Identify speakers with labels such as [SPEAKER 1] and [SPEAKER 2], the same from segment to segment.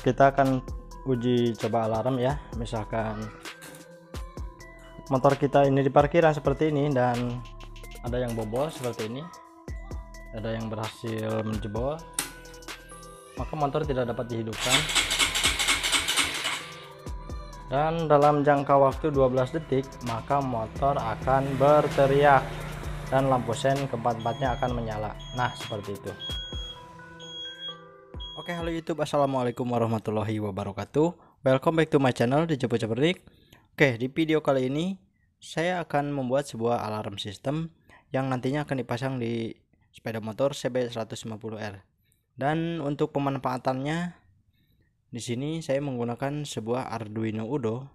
[SPEAKER 1] kita akan uji coba alarm ya misalkan motor kita ini di parkiran seperti ini dan ada yang bobol seperti ini ada yang berhasil menjebol maka motor tidak dapat dihidupkan dan dalam jangka waktu 12 detik maka motor akan berteriak dan lampu sen keempat-empatnya akan menyala nah seperti itu Oke, halo YouTube. Assalamualaikum warahmatullahi wabarakatuh. Welcome back to my channel di Jepo Jepernik Oke, di video kali ini saya akan membuat sebuah alarm system yang nantinya akan dipasang di sepeda motor CB150R. Dan untuk pemanfaatannya di sini saya menggunakan sebuah Arduino Uno.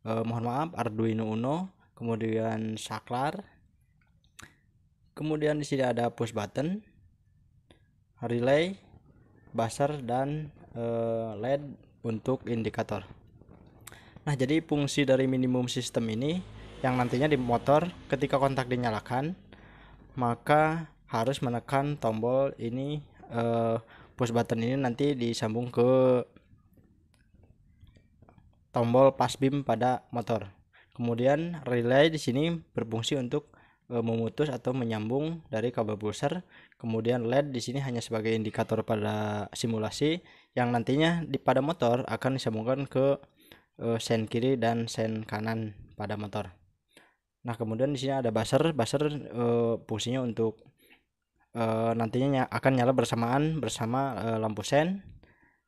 [SPEAKER 1] E, mohon maaf, Arduino Uno, kemudian saklar. Kemudian di sini ada push button, relay, buzzer dan uh, LED untuk indikator nah jadi fungsi dari minimum sistem ini yang nantinya di motor ketika kontak dinyalakan maka harus menekan tombol ini uh, push button ini nanti disambung ke tombol pas beam pada motor. Kemudian relay di sini berfungsi untuk E, memutus atau menyambung dari kabel pulser. Kemudian LED di sini hanya sebagai indikator pada simulasi yang nantinya di pada motor akan disambungkan ke e, sen kiri dan sen kanan pada motor. Nah, kemudian di sini ada buzzer. Buzzer e, fungsinya untuk nantinya akan nyala bersamaan bersama lampu sen.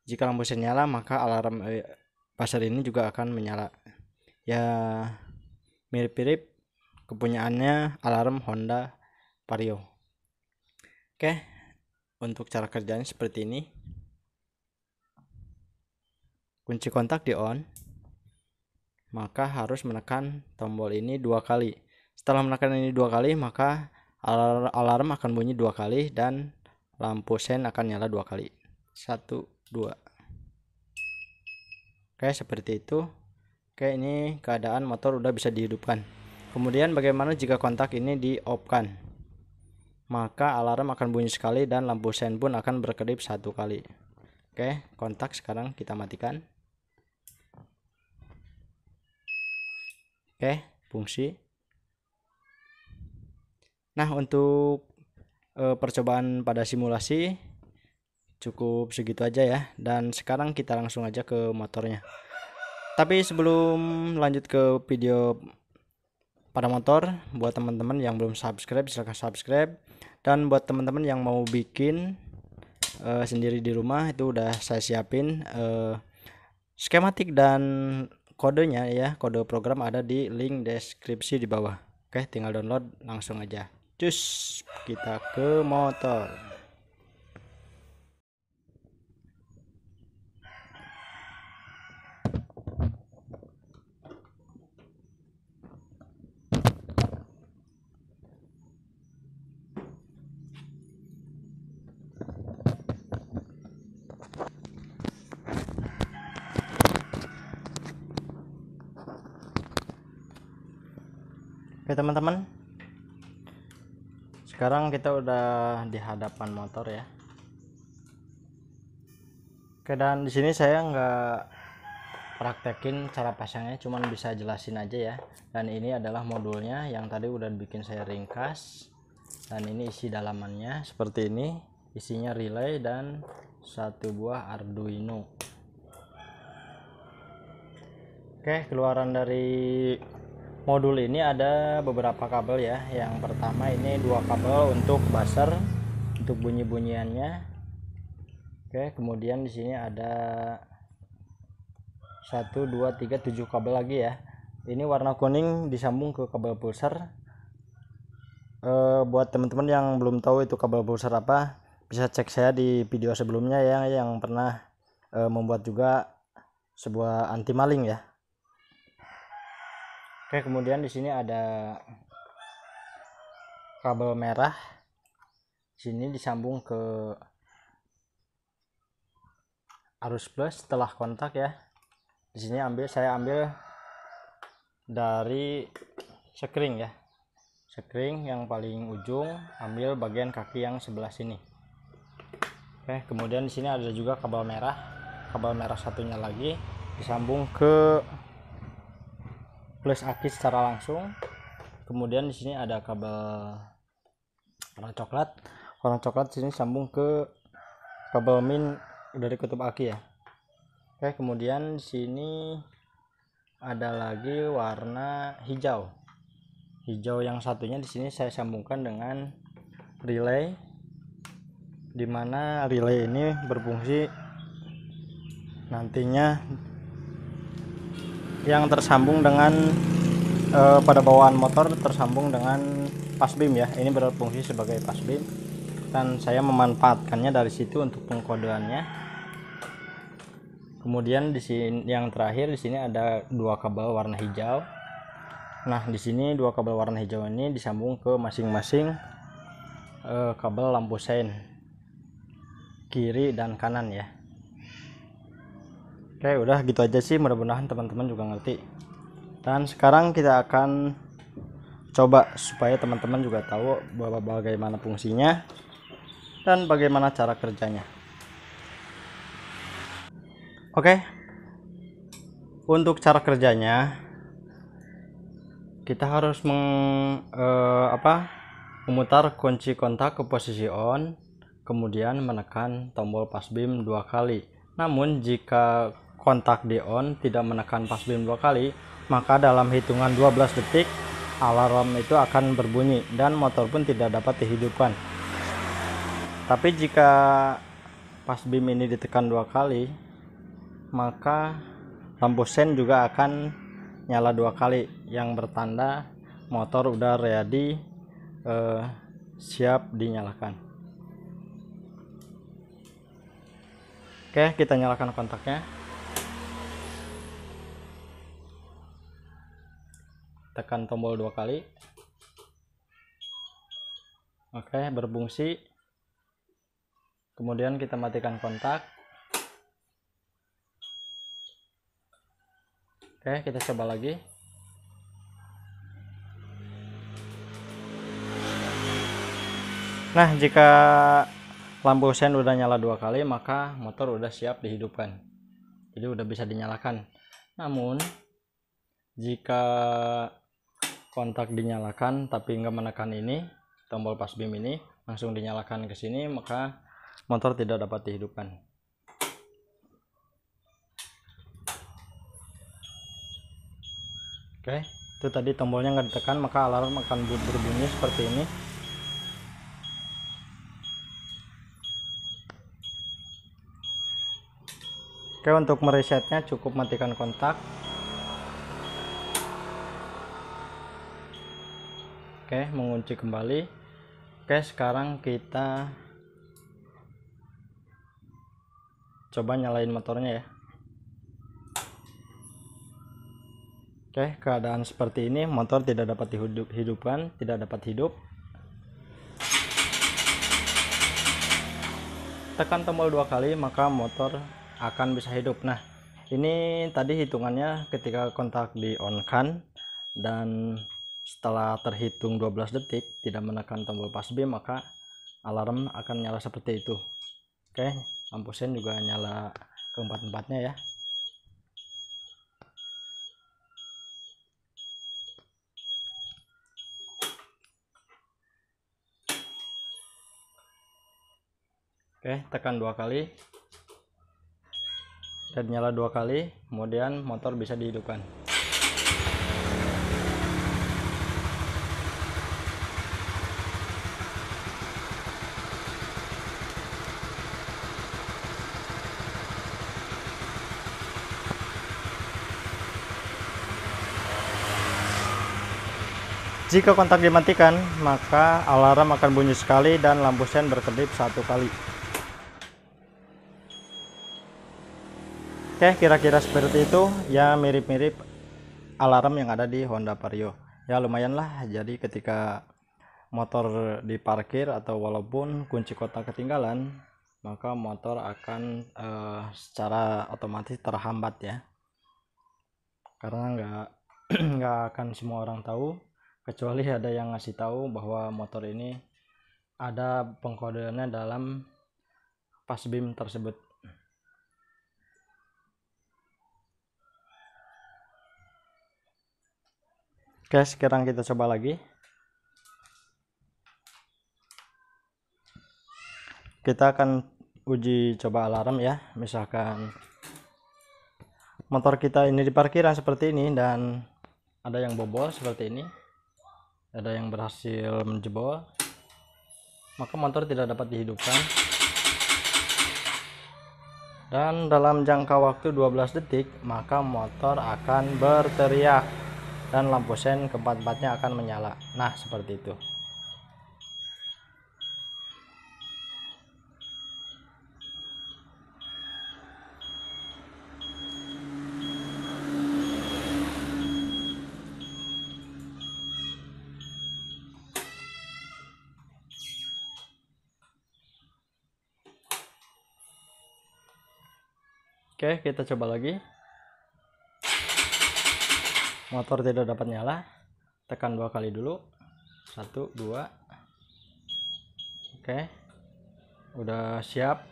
[SPEAKER 1] Jika lampu sen nyala, maka alarm e, ini juga akan menyala. Ya mirip-mirip kepunyaannya alarm Honda Vario oke untuk cara kerjanya seperti ini kunci kontak di on maka harus menekan tombol ini dua kali setelah menekan ini dua kali maka alarm akan bunyi dua kali dan lampu sen akan nyala dua kali satu dua oke seperti itu oke ini keadaan motor udah bisa dihidupkan Kemudian bagaimana jika kontak ini di off kan Maka alarm akan bunyi sekali dan lampu sen pun akan berkedip satu kali. Oke, kontak sekarang kita matikan. Oke, fungsi. Nah, untuk e, percobaan pada simulasi cukup segitu aja ya. Dan sekarang kita langsung aja ke motornya. Tapi sebelum lanjut ke video pada motor buat teman-teman yang belum subscribe silahkan subscribe dan buat teman-teman yang mau bikin uh, sendiri di rumah itu udah saya siapin uh, skematik dan kodenya ya kode program ada di link deskripsi di bawah oke tinggal download langsung aja cus kita ke motor Oke teman-teman Sekarang kita udah di hadapan motor ya Oke dan di sini saya nggak praktekin cara pasangnya cuman bisa jelasin aja ya dan ini adalah modulnya yang tadi udah bikin saya ringkas dan ini isi dalamannya seperti ini isinya relay dan satu buah Arduino Oke keluaran dari modul ini ada beberapa kabel ya yang pertama ini dua kabel untuk buzzer untuk bunyi-bunyiannya oke kemudian di sini ada 1 2 3 7 kabel lagi ya ini warna kuning disambung ke kabel pulsar e, buat teman-teman yang belum tahu itu kabel pulsar apa bisa cek saya di video sebelumnya ya yang pernah e, membuat juga sebuah anti maling ya Oke, kemudian di sini ada kabel merah. Di sini disambung ke arus plus setelah kontak ya. Di sini ambil saya ambil dari sekring ya. Sekring yang paling ujung, ambil bagian kaki yang sebelah sini. Oke, kemudian di sini ada juga kabel merah. Kabel merah satunya lagi disambung ke plus aki secara langsung kemudian di sini ada kabel warna coklat warna coklat sini sambung ke kabel min dari kutub aki ya oke kemudian di sini ada lagi warna hijau hijau yang satunya di sini saya sambungkan dengan relay dimana relay ini berfungsi nantinya yang tersambung dengan uh, pada bawaan motor tersambung dengan pas beam ya ini berfungsi sebagai pas beam dan saya memanfaatkannya dari situ untuk pengkodeannya kemudian di sini yang terakhir di sini ada dua kabel warna hijau nah di sini dua kabel warna hijau ini disambung ke masing-masing uh, kabel lampu sein kiri dan kanan ya Oke, udah gitu aja sih. Mudah-mudahan teman-teman juga ngerti. Dan sekarang kita akan coba supaya teman-teman juga tahu bahwa bagaimana fungsinya dan bagaimana cara kerjanya. Oke. Untuk cara kerjanya kita harus meng eh, apa? memutar kunci kontak ke posisi on, kemudian menekan tombol pas beam dua kali. Namun jika kontak di on tidak menekan pasbin dua kali, maka dalam hitungan 12 detik alarm itu akan berbunyi dan motor pun tidak dapat dihidupkan. Tapi jika pas bim ini ditekan dua kali, maka lampu sen juga akan nyala dua kali yang bertanda motor udah ready eh, siap dinyalakan. Oke, kita nyalakan kontaknya. tekan tombol dua kali oke berfungsi kemudian kita matikan kontak oke kita coba lagi nah jika lampu sen udah nyala dua kali maka motor udah siap dihidupkan jadi udah bisa dinyalakan namun jika kontak dinyalakan tapi nggak menekan ini tombol pas beam ini langsung dinyalakan ke sini maka motor tidak dapat dihidupkan oke itu tadi tombolnya nggak ditekan maka alarm akan berbunyi seperti ini Oke untuk meresetnya cukup matikan kontak Oke, mengunci kembali. Oke, sekarang kita coba nyalain motornya ya. Oke, keadaan seperti ini motor tidak dapat dihidupkan, tidak dapat hidup. Tekan tombol dua kali maka motor akan bisa hidup. Nah, ini tadi hitungannya ketika kontak di on kan dan setelah terhitung 12 detik tidak menekan tombol pas B maka alarm akan nyala seperti itu. Oke, lampu sen juga nyala keempat-empatnya ya. Oke, tekan dua kali dan nyala dua kali, kemudian motor bisa dihidupkan. Jika kontak dimatikan, maka alarm akan bunyi sekali dan lampu sen berkedip satu kali. Oke, kira-kira seperti itu. Ya, mirip-mirip alarm yang ada di Honda Vario. Ya, lumayan lah. Jadi ketika motor diparkir atau walaupun kunci kota ketinggalan, maka motor akan uh, secara otomatis terhambat ya. Karena nggak nggak akan semua orang tahu kecuali ada yang ngasih tahu bahwa motor ini ada pengkodeannya dalam pas BIM tersebut oke sekarang kita coba lagi kita akan uji coba alarm ya misalkan motor kita ini di parkiran seperti ini dan ada yang bobol seperti ini ada yang berhasil menjebol maka motor tidak dapat dihidupkan dan dalam jangka waktu 12 detik maka motor akan berteriak dan lampu sen keempat-empatnya akan menyala nah seperti itu Oke, kita coba lagi. Motor tidak dapat nyala. Tekan dua kali dulu. Satu, dua. Oke. Udah siap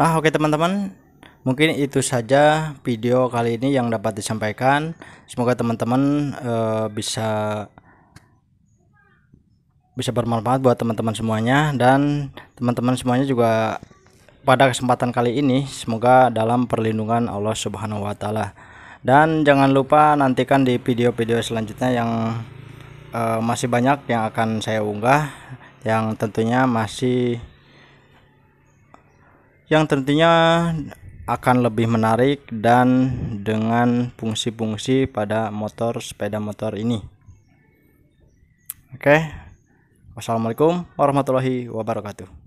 [SPEAKER 1] Nah, oke teman-teman, mungkin itu saja video kali ini yang dapat disampaikan. Semoga teman-teman uh, bisa bisa bermanfaat buat teman-teman semuanya dan teman-teman semuanya juga pada kesempatan kali ini semoga dalam perlindungan Allah Subhanahu wa taala. Dan jangan lupa nantikan di video-video selanjutnya yang uh, masih banyak yang akan saya unggah yang tentunya masih yang tentunya akan lebih menarik dan dengan fungsi-fungsi pada motor sepeda motor ini. Oke. Wassalamualaikum warahmatullahi wabarakatuh.